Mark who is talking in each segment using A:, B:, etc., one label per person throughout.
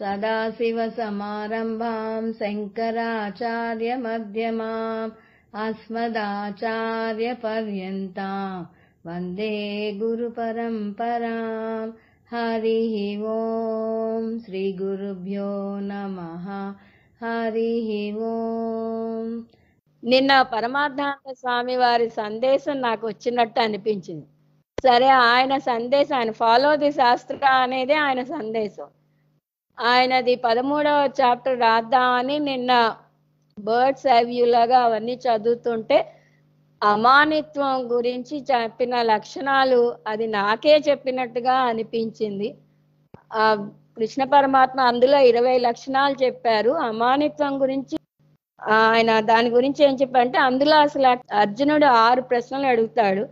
A: సదాశివ శంకరాచార్య सदाशिवसमारम्भाम् शङ्कराचार्यमध्यमाम् अस्मदाचार्यपर्यन्ताम् वन्दे गुरुपरम्पराम् ఓం శ్రీ శ్రీగురుభ్యో నమ హరి ఓం నిన్న పరమార్థానంద స్వామి వారి సందేశం నాకు వచ్చినట్టు అనిపించింది సరే ఆయన సందేశం ఆయన ఫాలో ది శాస్త్ర అనేది ఆయన సందేశం ఆయనది పదమూడవ చాప్టర్ అని నిన్న బర్డ్స్ లాగా అవన్నీ చదువుతుంటే అమానిత్వం గురించి చెప్పిన లక్షణాలు అది నాకే చెప్పినట్టుగా అనిపించింది ఆ కృష్ణ పరమాత్మ అందులో ఇరవై లక్షణాలు చెప్పారు అమానిత్వం గురించి ఆయన దాని గురించి ఏం చెప్పారంటే అందులో అసలు అర్జునుడు ఆరు ప్రశ్నలు అడుగుతాడు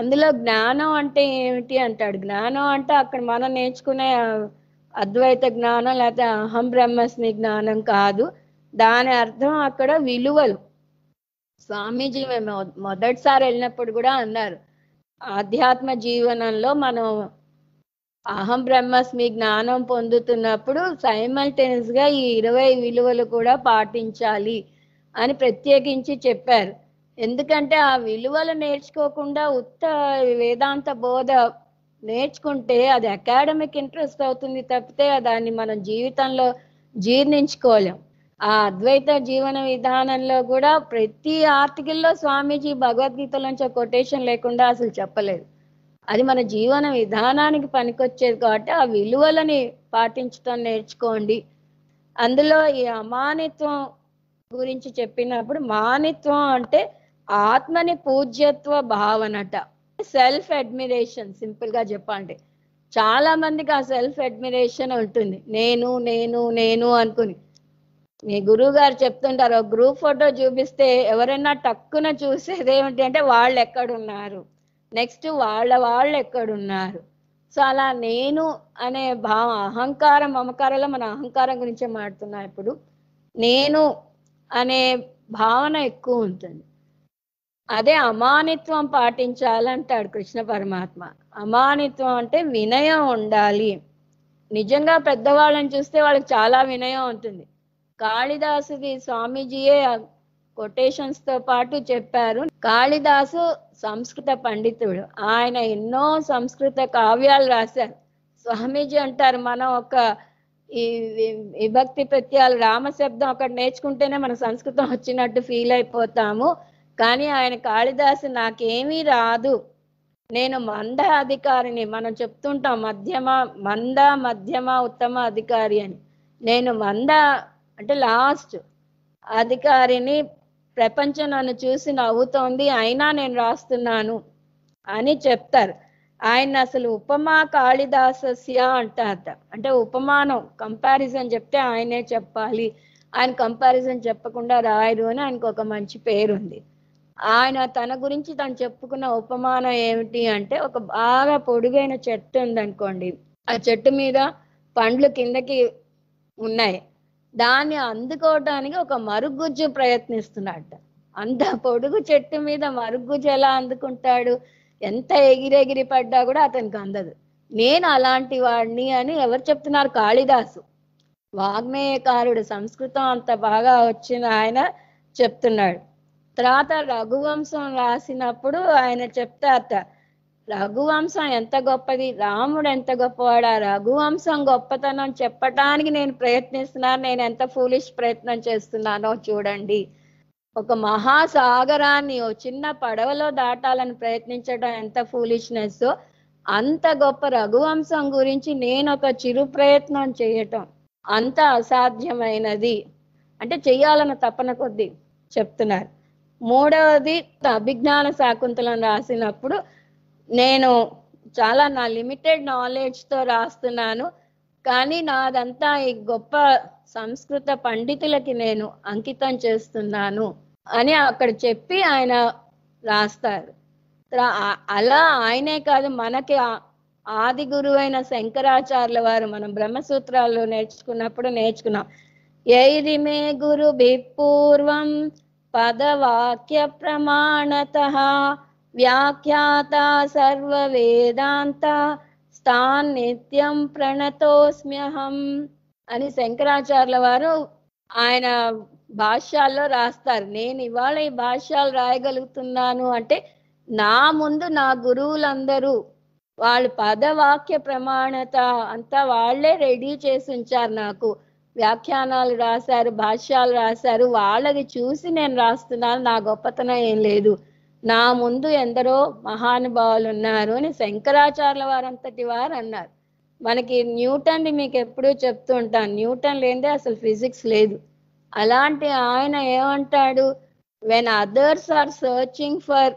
A: అందులో జ్ఞానం అంటే ఏమిటి అంటాడు జ్ఞానం అంటే అక్కడ మనం నేర్చుకునే అద్వైత జ్ఞానం లేకపోతే అహం బ్రహ్మస్మి జ్ఞానం కాదు దాని అర్థం అక్కడ విలువలు స్వామీజీ మేము మొదటిసారి వెళ్ళినప్పుడు కూడా అన్నారు ఆధ్యాత్మ జీవనంలో మనం అహం బ్రహ్మస్మి జ్ఞానం పొందుతున్నప్పుడు గా ఈ ఇరవై విలువలు కూడా పాటించాలి అని ప్రత్యేకించి చెప్పారు ఎందుకంటే ఆ విలువలు నేర్చుకోకుండా ఉత్త వేదాంత బోధ నేర్చుకుంటే అది అకాడమిక్ ఇంట్రెస్ట్ అవుతుంది తప్పితే దాన్ని మనం జీవితంలో జీర్ణించుకోలేం ఆ అద్వైత జీవన విధానంలో కూడా ప్రతి ఆర్టికల్లో స్వామీజీ భగవద్గీత నుంచి కొటేషన్ లేకుండా అసలు చెప్పలేదు అది మన జీవన విధానానికి పనికొచ్చేది కాబట్టి ఆ విలువలని పాటించడం నేర్చుకోండి అందులో ఈ అమానిత్వం గురించి చెప్పినప్పుడు మానిత్వం అంటే ఆత్మని పూజ్యత్వ భావనట సెల్ఫ్ అడ్మిరేషన్ సింపుల్గా చెప్పాలంటే చాలా మందికి ఆ సెల్ఫ్ అడ్మిరేషన్ ఉంటుంది నేను నేను నేను అనుకుని మీ గురువు గారు చెప్తుంటారు గ్రూప్ ఫోటో చూపిస్తే ఎవరైనా టక్కున చూసేది ఏమిటి అంటే వాళ్ళు ఎక్కడున్నారు నెక్స్ట్ వాళ్ళ వాళ్ళు ఎక్కడున్నారు సో అలా నేను అనే భావ అహంకారం మమకారంలో మన అహంకారం గురించే మాడుతున్నా ఇప్పుడు నేను అనే భావన ఎక్కువ ఉంటుంది అదే అమానిత్వం పాటించాలంటాడు కృష్ణ పరమాత్మ అమానిత్వం అంటే వినయం ఉండాలి నిజంగా పెద్దవాళ్ళని చూస్తే వాళ్ళకి చాలా వినయం ఉంటుంది కాళిదాసుది స్వామీజీయే కొటేషన్స్ తో పాటు చెప్పారు కాళిదాసు సంస్కృత పండితుడు ఆయన ఎన్నో సంస్కృత కావ్యాలు రాశారు స్వామీజీ అంటారు మనం ఒక ఈ విభక్తి ప్రత్యాలు రామశబ్దం ఒకటి నేర్చుకుంటేనే మన సంస్కృతం వచ్చినట్టు ఫీల్ అయిపోతాము కానీ ఆయన కాళిదాసు నాకేమీ రాదు నేను మంద అధికారిని మనం చెప్తుంటాం మధ్యమ మంద మధ్యమ ఉత్తమ అధికారి అని నేను మంద అంటే లాస్ట్ అధికారిని ప్రపంచం నన్ను చూసి నవ్వుతోంది అయినా నేను రాస్తున్నాను అని చెప్తారు ఆయన అసలు ఉపమా కాళిదాసస్య అంటారట అంటే ఉపమానం కంపారిజన్ చెప్తే ఆయనే చెప్పాలి ఆయన కంపారిజన్ చెప్పకుండా రాయరు అని ఆయనకు ఒక మంచి పేరుంది ఆయన తన గురించి తను చెప్పుకున్న ఉపమానం ఏమిటి అంటే ఒక బాగా పొడుగైన చెట్టు ఉందనుకోండి ఆ చెట్టు మీద పండ్లు కిందకి ఉన్నాయి దాన్ని అందుకోవటానికి ఒక మరుగుజ్జు ప్రయత్నిస్తున్నాడు అంత పొడుగు చెట్టు మీద మరుగుజ్జు ఎలా అందుకుంటాడు ఎంత ఎగిరెగిరి పడ్డా కూడా అతనికి అందదు నేను అలాంటి వాడిని అని ఎవరు చెప్తున్నారు కాళిదాసు వాగ్మేయకారుడు సంస్కృతం అంత బాగా వచ్చిన ఆయన చెప్తున్నాడు తర్వాత రఘువంశం రాసినప్పుడు ఆయన చెప్తారట రఘువంశం ఎంత గొప్పది రాముడు ఎంత గొప్పవాడా రఘువంశం గొప్పతనం చెప్పటానికి నేను ప్రయత్నిస్తున్నాను నేను ఎంత ఫూలిష్ ప్రయత్నం చేస్తున్నానో చూడండి ఒక మహాసాగరాన్ని ఓ చిన్న పడవలో దాటాలని ప్రయత్నించడం ఎంత ఫూలిష్నెస్ అంత గొప్ప రఘువంశం గురించి నేను ఒక చిరు ప్రయత్నం చేయటం అంత అసాధ్యమైనది అంటే చెయ్యాలన్న తపన కొద్దీ చెప్తున్నారు మూడవది అభిజ్ఞాన శాకుంతలం రాసినప్పుడు నేను చాలా నా లిమిటెడ్ నాలెడ్జ్తో రాస్తున్నాను కానీ నాదంతా ఈ గొప్ప సంస్కృత పండితులకి నేను అంకితం చేస్తున్నాను అని అక్కడ చెప్పి ఆయన రాస్తారు అలా ఆయనే కాదు మనకి ఆది గురు అయిన శంకరాచార్యుల వారు మనం బ్రహ్మసూత్రాలు నేర్చుకున్నప్పుడు నేర్చుకున్నాం ఎయిరిమే గురు పూర్వం వ్యాఖ్యాత సర్వ వేదాంత స్థాన్ నిత్యం ప్రణతోస్మ్యహం అని శంకరాచార్యుల వారు ఆయన భాష్యాల్లో రాస్తారు నేను ఇవాళ ఈ భాష్యాలు రాయగలుగుతున్నాను అంటే నా ముందు నా గురువులందరూ వాళ్ళు పదవాక్య ప్రమాణత అంతా వాళ్లే రెడీ చేసి ఉంచారు నాకు వ్యాఖ్యానాలు రాశారు భాష్యాలు రాశారు వాళ్ళది చూసి నేను రాస్తున్నాను నా గొప్పతనం ఏం లేదు నా ముందు ఎందరో మహానుభావులు ఉన్నారు అని శంకరాచార్యుల వారంతటి వారు అన్నారు మనకి న్యూటన్ మీకు ఎప్పుడూ చెప్తూ ఉంటాను న్యూటన్ లేదే అసలు ఫిజిక్స్ లేదు అలాంటి ఆయన ఏమంటాడు when others are searching for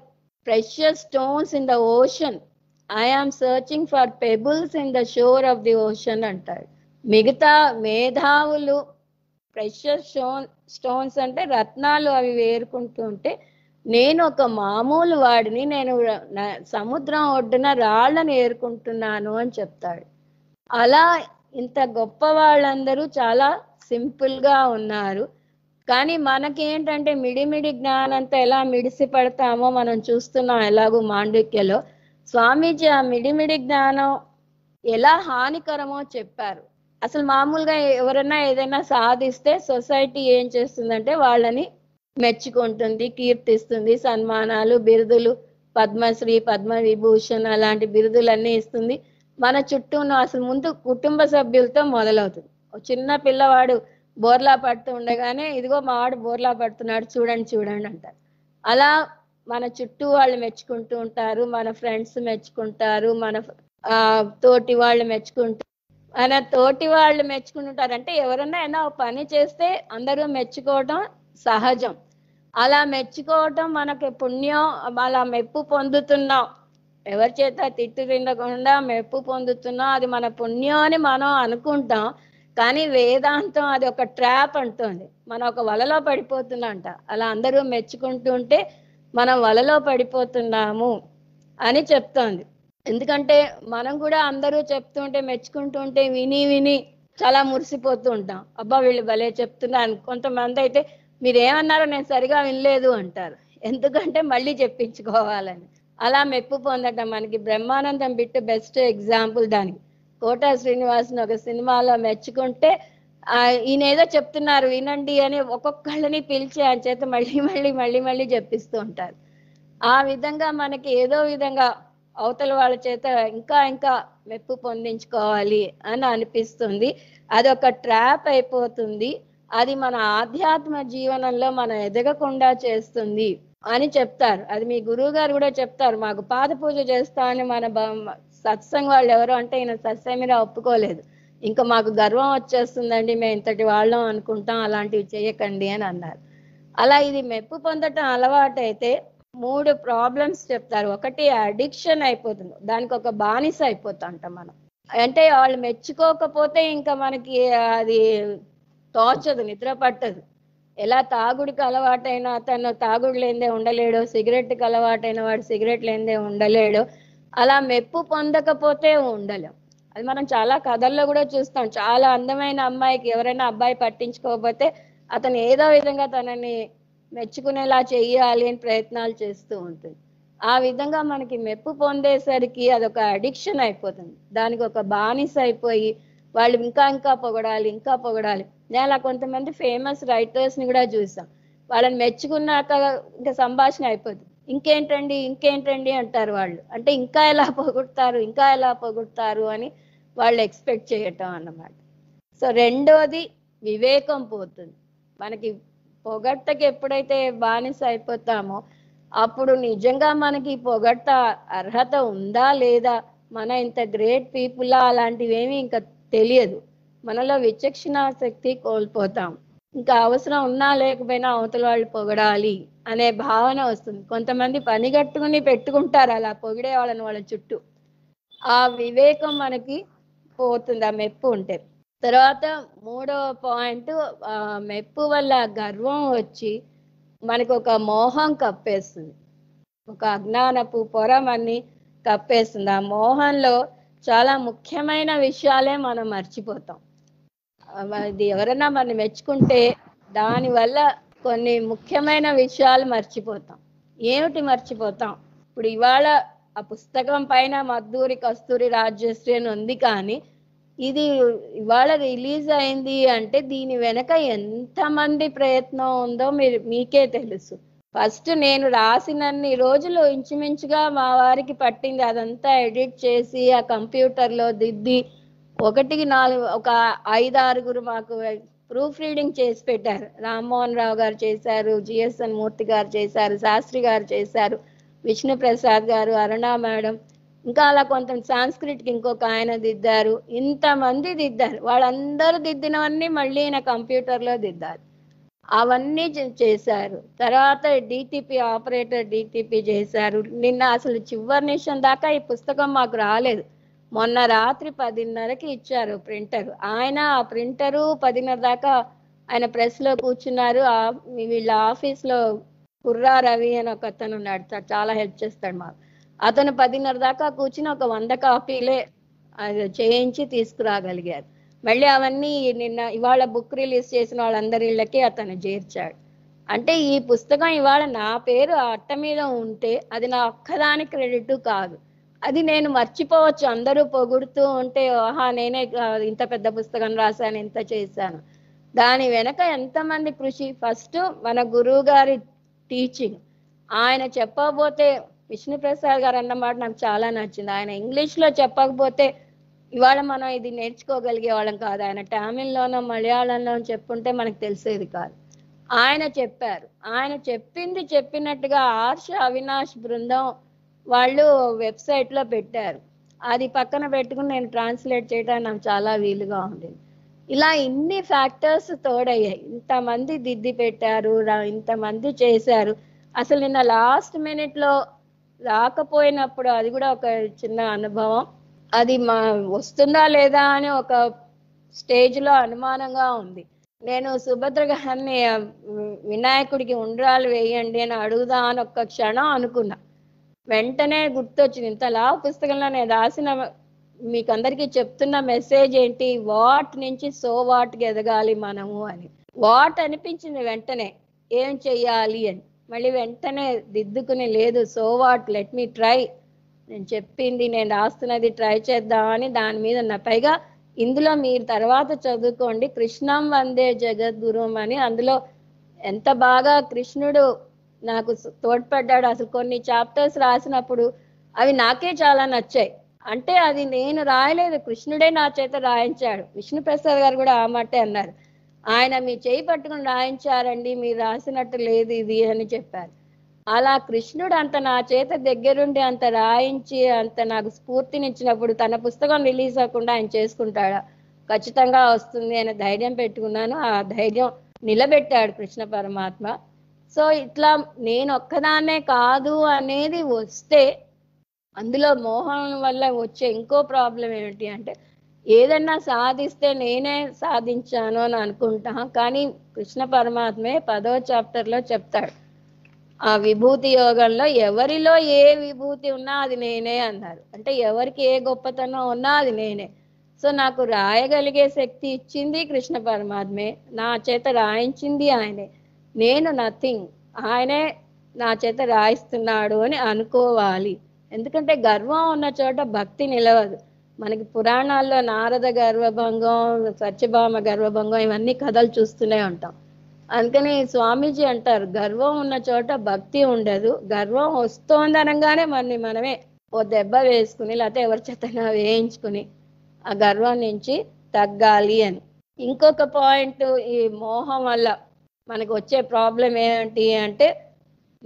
A: precious stones in the ocean I am searching for pebbles in the shore of the ocean అంటాడు మిగతా మేధావులు ప్రెషర్ స్టోన్ స్టోన్స్ అంటే రత్నాలు అవి వేరుకుంటూ ఉంటే నేను ఒక మామూలు వాడిని నేను సముద్రం ఒడ్డున రాళ్ళని ఏరుకుంటున్నాను అని చెప్తాడు అలా ఇంత గొప్ప వాళ్ళందరూ చాలా సింపుల్గా ఉన్నారు కానీ మనకేంటంటే మిడిమిడి జ్ఞానంతా ఎలా మిడిసి పడతామో మనం చూస్తున్నాం ఎలాగో మాండక్యలో స్వామీజీ ఆ మిడిమిడి జ్ఞానం ఎలా హానికరమో చెప్పారు అసలు మామూలుగా ఎవరైనా ఏదైనా సాధిస్తే సొసైటీ ఏం చేస్తుందంటే వాళ్ళని మెచ్చుకుంటుంది కీర్తిస్తుంది సన్మానాలు బిరుదులు పద్మశ్రీ పద్మవిభూషణ్ అలాంటి బిరుదులన్నీ ఇస్తుంది మన చుట్టూ ఉన్న అసలు ముందు కుటుంబ సభ్యులతో మొదలవుతుంది చిన్న పిల్లవాడు బోర్లా పడుతూ ఉండగానే ఇదిగో మా వాడు బోర్లా పడుతున్నాడు చూడండి చూడండి అంటారు అలా మన చుట్టూ వాళ్ళు మెచ్చుకుంటూ ఉంటారు మన ఫ్రెండ్స్ మెచ్చుకుంటారు మన ఆ తోటి వాళ్ళు మెచ్చుకుంటూ మన తోటి వాళ్ళు మెచ్చుకుంటుంటారు అంటే ఎవరన్నా అయినా పని చేస్తే అందరూ మెచ్చుకోవటం సహజం అలా మెచ్చుకోవటం మనకి పుణ్యం అలా మెప్పు పొందుతున్నాం ఎవరి చేత తిట్టు తినకుండా మెప్పు పొందుతున్నాం అది మన పుణ్యం అని మనం అనుకుంటాం కానీ వేదాంతం అది ఒక ట్రాప్ అంటుంది మనం ఒక వలలో పడిపోతున్నాంట అలా అందరూ మెచ్చుకుంటుంటే మనం వలలో పడిపోతున్నాము అని చెప్తోంది ఎందుకంటే మనం కూడా అందరూ చెప్తుంటే మెచ్చుకుంటుంటే విని విని చాలా మురిసిపోతూ ఉంటాం అబ్బా వీళ్ళు భలే చెప్తున్నారు కొంతమంది అయితే మీరు ఏమన్నారో నేను సరిగా వినలేదు అంటారు ఎందుకంటే మళ్ళీ చెప్పించుకోవాలని అలా మెప్పు పొందటం మనకి బ్రహ్మానందం బిట్టు బెస్ట్ ఎగ్జాంపుల్ దానికి కోట శ్రీనివాస్ని ఒక సినిమాలో మెచ్చుకుంటే ఈయన ఏదో చెప్తున్నారు వినండి అని ఒక్కొక్కళ్ళని పిలిచి ఆయన చేత మళ్ళీ మళ్ళీ మళ్ళీ మళ్ళీ చెప్పిస్తూ ఉంటారు ఆ విధంగా మనకి ఏదో విధంగా అవతల వాళ్ళ చేత ఇంకా ఇంకా మెప్పు పొందించుకోవాలి అని అనిపిస్తుంది అది ఒక ట్రాప్ అయిపోతుంది అది మన ఆధ్యాత్మ జీవనంలో మనం ఎదగకుండా చేస్తుంది అని చెప్తారు అది మీ గురువు గారు కూడా చెప్తారు మాకు పాద పూజ చేస్తామని మన సత్సంగ్ వాళ్ళు ఎవరు అంటే ఈయన మీద ఒప్పుకోలేదు ఇంకా మాకు గర్వం వచ్చేస్తుందండి మేము ఇంతటి వాళ్ళం అనుకుంటాం అలాంటివి చేయకండి అని అన్నారు అలా ఇది మెప్పు పొందటం అలవాటైతే మూడు ప్రాబ్లమ్స్ చెప్తారు ఒకటి అడిక్షన్ అయిపోతుంది దానికి ఒక బానిస అయిపోతుంట మనం అంటే వాళ్ళు మెచ్చుకోకపోతే ఇంకా మనకి అది తోచదు నిద్ర పట్టదు ఎలా తాగుడికి అలవాటైన అతను తాగుడు లేదే ఉండలేడు సిగరెట్కి అలవాటైన వాడు సిగరెట్ లేదే ఉండలేడు అలా మెప్పు పొందకపోతే ఉండలేం అది మనం చాలా కథల్లో కూడా చూస్తాం చాలా అందమైన అమ్మాయికి ఎవరైనా అబ్బాయి పట్టించుకోకపోతే అతను ఏదో విధంగా తనని మెచ్చుకునేలా చేయాలి అని ప్రయత్నాలు చేస్తూ ఉంటుంది ఆ విధంగా మనకి మెప్పు పొందేసరికి అదొక అడిక్షన్ అయిపోతుంది దానికి ఒక బానిస అయిపోయి వాళ్ళు ఇంకా ఇంకా పొగడాలి ఇంకా పొగడాలి నేను అలా కొంతమంది ఫేమస్ రైటర్స్ని కూడా చూసాం వాళ్ళని మెచ్చుకున్నాక ఇంకా సంభాషణ అయిపోతుంది ఇంకేంటండి ఇంకేంటండి అంటారు వాళ్ళు అంటే ఇంకా ఎలా పొగుడతారు ఇంకా ఎలా పొగుడతారు అని వాళ్ళు ఎక్స్పెక్ట్ చేయటం అన్నమాట సో రెండోది వివేకం పోతుంది మనకి పొగట్టకి ఎప్పుడైతే బానిస అయిపోతామో అప్పుడు నిజంగా మనకి పొగట్ట అర్హత ఉందా లేదా మన ఇంత గ్రేట్ పీపుల్ అలాంటివి ఏమి ఇంకా తెలియదు మనలో విచక్షణ శక్తి కోల్పోతాం ఇంకా అవసరం ఉన్నా లేకపోయినా అవతల వాళ్ళు పొగడాలి అనే భావన వస్తుంది కొంతమంది పని కట్టుకుని పెట్టుకుంటారు అలా పొగిడే వాళ్ళని వాళ్ళ చుట్టూ ఆ వివేకం మనకి పోతుంది ఆ మెప్పు ఉంటే తర్వాత మూడవ పాయింట్ మెప్పు వల్ల గర్వం వచ్చి మనకు ఒక మోహం కప్పేస్తుంది ఒక అజ్ఞానపు పొరం అన్ని కప్పేస్తుంది ఆ మోహంలో చాలా ముఖ్యమైన విషయాలే మనం మర్చిపోతాం ఇది ఎవరైనా మనం మెచ్చుకుంటే దానివల్ల కొన్ని ముఖ్యమైన విషయాలు మర్చిపోతాం ఏమిటి మర్చిపోతాం ఇప్పుడు ఇవాళ ఆ పుస్తకం పైన మద్దూరి కస్తూరి రాజశ్రీ అని ఉంది కానీ ఇది ఇవాళ రిలీజ్ అయింది అంటే దీని వెనక ఎంత మంది ప్రయత్నం ఉందో మీరు మీకే తెలుసు ఫస్ట్ నేను రాసినన్ని రోజులు ఇంచుమించుగా మా వారికి పట్టింది అదంతా ఎడిట్ చేసి ఆ కంప్యూటర్లో దిద్ది ఒకటికి నాలుగు ఒక ఐదు ఆరుగురు మాకు ప్రూఫ్ రీడింగ్ చేసి పెట్టారు రామ్మోహన్ రావు గారు చేశారు జిఎస్ఎన్ మూర్తి గారు చేశారు శాస్త్రి గారు చేశారు విష్ణుప్రసాద్ గారు అరుణా మేడం ఇంకా అలా కొంత సాంస్క్రిట్కి ఇంకొక ఆయన దిద్దారు ఇంతమంది దిద్దారు వాళ్ళందరూ దిద్దినవన్నీ మళ్ళీ ఈయన కంప్యూటర్లో దిద్దారు అవన్నీ చేశారు తర్వాత డిటిపి ఆపరేటర్ డిటిపి చేశారు నిన్న అసలు చివరి నిమిషం దాకా ఈ పుస్తకం మాకు రాలేదు మొన్న రాత్రి పదిన్నరకి ఇచ్చారు ప్రింటర్ ఆయన ఆ ప్రింటరు పదిన్నర దాకా ఆయన ప్రెస్లో కూర్చున్నారు వీళ్ళ ఆఫీస్లో కుర్రా రవి అని ఒక అతను ఉన్నాడు చాలా హెల్ప్ చేస్తాడు మాకు అతను పదిన్నర దాకా కూర్చుని ఒక వంద కాపీలే చేయించి తీసుకురాగలిగారు మళ్ళీ అవన్నీ నిన్న ఇవాళ బుక్ రిలీజ్ చేసిన వాళ్ళందరి ఇళ్ళకి అతను చేర్చాడు అంటే ఈ పుస్తకం ఇవాళ నా పేరు అట్ట మీద ఉంటే అది నా ఒక్కదాని క్రెడిట్ కాదు అది నేను మర్చిపోవచ్చు అందరూ పొగుడుతూ ఉంటే ఓహా నేనే ఇంత పెద్ద పుస్తకం రాశాను ఇంత చేశాను దాని వెనక ఎంతమంది కృషి ఫస్ట్ మన గురువు గారి టీచింగ్ ఆయన చెప్పబోతే విష్ణుప్రసాద్ గారు అన్నమాట నాకు చాలా నచ్చింది ఆయన ఇంగ్లీష్లో చెప్పకపోతే ఇవాళ మనం ఇది నేర్చుకోగలిగే వాళ్ళం కాదు ఆయన తమిళ్లోనో మలయాళంలో చెప్పుంటే మనకు తెలిసేది కాదు ఆయన చెప్పారు ఆయన చెప్పింది చెప్పినట్టుగా ఆర్ష అవినాష్ బృందం వాళ్ళు వెబ్సైట్లో పెట్టారు అది పక్కన పెట్టుకుని నేను ట్రాన్స్లేట్ చేయడానికి నాకు చాలా వీలుగా ఉండేది ఇలా ఇన్ని ఫ్యాక్టర్స్ తోడయ్యాయి ఇంతమంది దిద్ది పెట్టారు ఇంతమంది చేశారు అసలు నిన్న లాస్ట్ మినిట్లో రాకపోయినప్పుడు అది కూడా ఒక చిన్న అనుభవం అది మా వస్తుందా లేదా అని ఒక స్టేజ్లో అనుమానంగా ఉంది నేను సుభద్ర గ్రహాన్ని వినాయకుడికి ఉండరాలు వేయండి అని అడుగుదా అని ఒక్క క్షణం అనుకున్నా వెంటనే గుర్తొచ్చింది ఇంత లా పుస్తకంలో నేను రాసిన మీకు అందరికీ చెప్తున్న మెసేజ్ ఏంటి వాట్ నుంచి సో వాట్కి ఎదగాలి మనము అని వాట్ అనిపించింది వెంటనే ఏం చెయ్యాలి అని మళ్ళీ వెంటనే దిద్దుకుని లేదు so what let me try నేను చెప్పింది నేను రాస్తున్నది ట్రై చేద్దామని దాని మీద ఉన్న పైగా ఇందులో మీరు తర్వాత చదువుకోండి కృష్ణం వందే జగద్గురుం అని అందులో ఎంత బాగా కృష్ణుడు నాకు తోడ్పడ్డాడు అసలు కొన్ని చాప్టర్స్ రాసినప్పుడు అవి నాకే చాలా నచ్చాయి అంటే అది నేను రాయలేదు కృష్ణుడే నా చేత రాయించాడు విష్ణు ప్రసాద్ గారు కూడా ఆ మాటే అన్నారు ఆయన మీ చేయి పట్టుకుని రాయించారండి మీరు రాసినట్టు లేదు ఇది అని చెప్పారు అలా కృష్ణుడు అంత నా చేత దగ్గరుండి అంత రాయించి అంత నాకు స్ఫూర్తినిచ్చినప్పుడు తన పుస్తకం రిలీజ్ అవ్వకుండా ఆయన చేసుకుంటాడా ఖచ్చితంగా వస్తుంది అనే ధైర్యం పెట్టుకున్నాను ఆ ధైర్యం నిలబెట్టాడు కృష్ణ పరమాత్మ సో ఇట్లా నేను ఒక్కదాన్నే కాదు అనేది వస్తే అందులో మోహం వల్ల వచ్చే ఇంకో ప్రాబ్లం ఏమిటి అంటే ఏదన్నా సాధిస్తే నేనే సాధించాను అని అనుకుంటా కానీ కృష్ణ పరమాత్మే పదో చాప్టర్లో చెప్తాడు ఆ విభూతి యోగంలో ఎవరిలో ఏ విభూతి ఉన్నా అది నేనే అన్నారు అంటే ఎవరికి ఏ గొప్పతనం ఉన్నా అది నేనే సో నాకు రాయగలిగే శక్తి ఇచ్చింది కృష్ణ పరమాత్మే నా చేత రాయించింది ఆయనే నేను నథింగ్ ఆయనే నా చేత రాయిస్తున్నాడు అని అనుకోవాలి ఎందుకంటే గర్వం ఉన్న చోట భక్తి నిలవదు మనకి పురాణాల్లో నారద గర్వభంగం సత్యభామ గర్వభంగం ఇవన్నీ కథలు చూస్తూనే ఉంటాం అందుకని స్వామీజీ అంటారు గర్వం ఉన్న చోట భక్తి ఉండదు గర్వం వస్తోందనగానే మనని మనమే ఓ దెబ్బ వేసుకుని లేకపోతే ఎవరి చేతనా వేయించుకుని ఆ గర్వం నుంచి తగ్గాలి అని ఇంకొక పాయింట్ ఈ మోహం వల్ల మనకు వచ్చే ప్రాబ్లం ఏంటి అంటే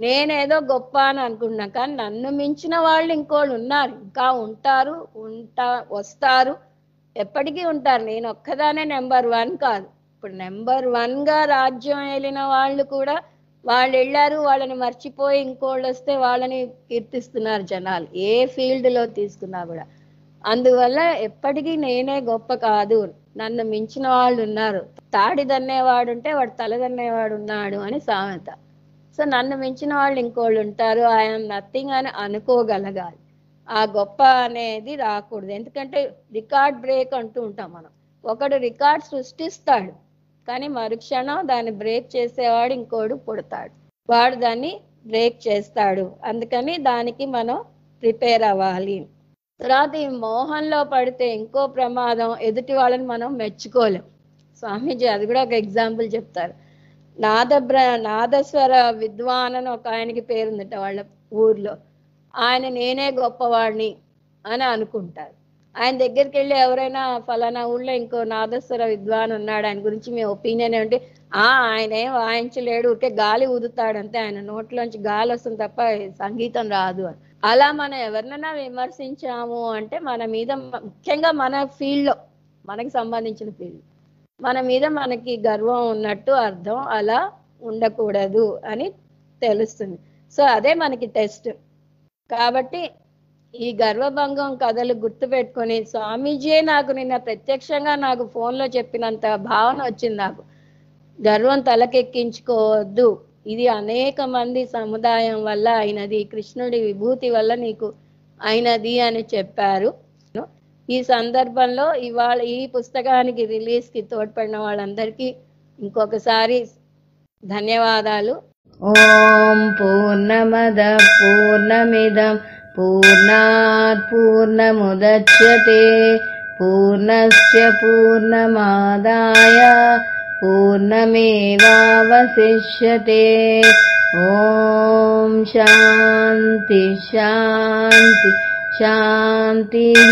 A: నేనేదో గొప్ప అని అనుకున్నా కానీ నన్ను మించిన వాళ్ళు ఇంకోళ్ళు ఉన్నారు ఇంకా ఉంటారు ఉంటా వస్తారు ఎప్పటికీ ఉంటారు నేను ఒక్కదానే నెంబర్ వన్ కాదు ఇప్పుడు నెంబర్ వన్గా రాజ్యం వెళ్ళిన వాళ్ళు కూడా వాళ్ళు వెళ్ళారు వాళ్ళని మర్చిపోయి ఇంకోళ్ళు వస్తే వాళ్ళని కీర్తిస్తున్నారు జనాలు ఏ ఫీల్డ్లో తీసుకున్నా కూడా అందువల్ల ఎప్పటికీ నేనే గొప్ప కాదు నన్ను మించిన వాళ్ళు ఉన్నారు తాడి ఉంటే వాడు తలదన్నేవాడు ఉన్నాడు అని సామెత సో నన్ను మించిన వాళ్ళు ఇంకోళ్ళు ఉంటారు ఐఎమ్ నథింగ్ అని అనుకోగలగాలి ఆ గొప్ప అనేది రాకూడదు ఎందుకంటే రికార్డ్ బ్రేక్ అంటూ ఉంటాం మనం ఒకడు రికార్డ్ సృష్టిస్తాడు కానీ మరుక్షణం దాన్ని బ్రేక్ చేసేవాడు ఇంకోడు పుడతాడు వాడు దాన్ని బ్రేక్ చేస్తాడు అందుకని దానికి మనం ప్రిపేర్ అవ్వాలి తర్వాత ఈ మోహంలో పడితే ఇంకో ప్రమాదం ఎదుటి వాళ్ళని మనం మెచ్చుకోలేం స్వామీజీ అది కూడా ఒక ఎగ్జాంపుల్ చెప్తారు నాదబ్ర నాదస్వర విద్వాన్ అని ఒక ఆయనకి పేరుందట వాళ్ళ ఊర్లో ఆయన నేనే గొప్పవాడిని అని అనుకుంటారు ఆయన దగ్గరికి వెళ్ళి ఎవరైనా ఫలానా ఊళ్ళో ఇంకో నాదస్వర విద్వాన్ ఉన్నాడు ఆయన గురించి మీ ఒపీనియన్ ఏమిటి ఆ ఆయనే వాయించలేడు ఊరికే గాలి ఊదుతాడంతే ఆయన నోట్లోంచి గాలి వస్తుంది తప్ప సంగీతం రాదు అని అలా మనం ఎవరినైనా విమర్శించాము అంటే మన మీద ముఖ్యంగా మన ఫీల్డ్లో మనకి సంబంధించిన ఫీల్డ్ మన మీద మనకి గర్వం ఉన్నట్టు అర్థం అలా ఉండకూడదు అని తెలుస్తుంది సో అదే మనకి టెస్ట్ కాబట్టి ఈ గర్వభంగం కథలు గుర్తు పెట్టుకొని స్వామీజీయే నాకు నిన్న ప్రత్యక్షంగా నాకు ఫోన్లో చెప్పినంత భావన వచ్చింది నాకు గర్వం తలకెక్కించుకోవద్దు ఇది అనేక మంది సముదాయం వల్ల అయినది కృష్ణుడి విభూతి వల్ల నీకు అయినది అని చెప్పారు ఈ సందర్భంలో ఇవాళ ఈ పుస్తకానికి రిలీజ్కి తోడ్పడిన వాళ్ళందరికీ ఇంకొకసారి ధన్యవాదాలు ఓం పూర్ణమద పూర్ణమిదం పూర్ణాత్ పూర్ణముద్యతే పూర్ణస్య పూర్ణమాదాయ పూర్ణమేవాశిష్యతే ఓం శాంతి శాంతి शान्तिः